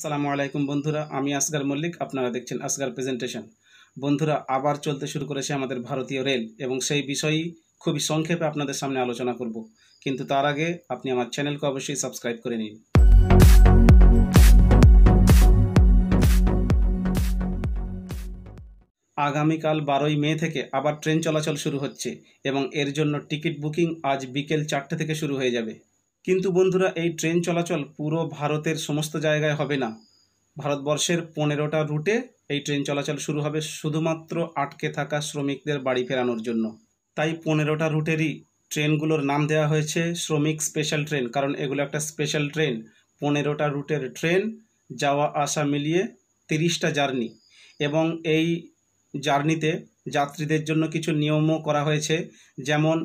আসসালামু আলাইকুম বন্ধুরা আমি আসগার মল্লিক আপনারা দেখছেন আসগার প্রেজেন্টেশন বন্ধুরা আবার চলতে শুরু করেছে আমাদের ভারতীয় রেল এবং সেই বিষয়েই খুবই সংক্ষেপে আপনাদের সামনে আলোচনা করব কিন্তু তার আগে আপনি আমার চ্যানেলকে অবশ্যই সাবস্ক্রাইব করে নিন আগামীকাল বারোই মে থেকে আবার ট্রেন চলাচল শুরু হচ্ছে এবং এর জন্য টিকিট বুকিং আজ বিকেল চারটে থেকে শুরু হয়ে যাবে কিন্তু বন্ধুরা এই ট্রেন চলাচল পুরো ভারতের সমস্ত জায়গায় হবে না ভারতবর্ষের পনেরোটা রুটে এই ট্রেন চলাচল শুরু হবে শুধুমাত্র আটকে থাকা শ্রমিকদের বাড়ি ফেরানোর জন্য তাই পনেরোটা রুটেরই ট্রেনগুলোর নাম দেওয়া হয়েছে শ্রমিক স্পেশাল ট্রেন কারণ এগুলো একটা স্পেশাল ট্রেন পনেরোটা রুটের ট্রেন যাওয়া আসা মিলিয়ে তিরিশটা জার্নি এবং এই জার্নিতে যাত্রীদের জন্য কিছু নিয়মও করা হয়েছে যেমন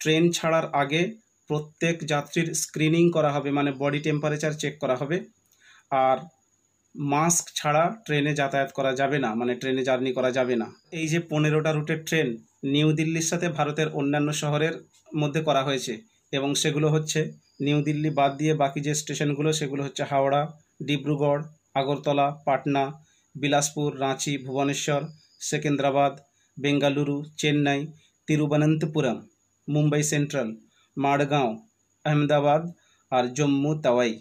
ট্রেন ছাড়ার আগে প্রত্যেক যাত্রীর স্ক্রিনিং করা হবে মানে বডি টেম্পারেচার চেক করা হবে আর মাস্ক ছাড়া ট্রেনে যাতায়াত করা যাবে না মানে ট্রেনে জার্নি করা যাবে না এই যে পনেরোটা রুটের ট্রেন নিউ দিল্লির সাথে ভারতের অন্যান্য শহরের মধ্যে করা হয়েছে এবং সেগুলো হচ্ছে নিউ দিল্লি বাদ দিয়ে বাকি যে স্টেশনগুলো সেগুলো হচ্ছে হাওড়া ডিব্রুগড় আগরতলা পাটনা বিলাসপুর রাঁচি ভুবনেশ্বর সেকেন্দ্রাবাদ বেঙ্গালুরু চেন্নাই তিরুবনন্তপুরম মুম্বাই সেন্ট্রাল মাড়গাঁও আহমেদাবাদ আর জম্মু তাওয়াই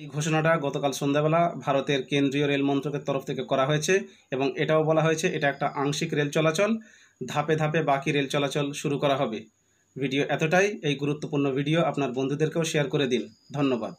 এই ঘোষণাটা গতকাল সন্ধ্যাবেলা ভারতের কেন্দ্রীয় রেল মন্ত্রকের তরফ থেকে করা হয়েছে এবং এটাও বলা হয়েছে এটা একটা আংশিক রেল চলাচল ধাপে ধাপে বাকি রেল চলাচল শুরু করা হবে ভিডিও এতটাই এই গুরুত্বপূর্ণ ভিডিও আপনার বন্ধুদেরকেও শেয়ার করে দিন ধন্যবাদ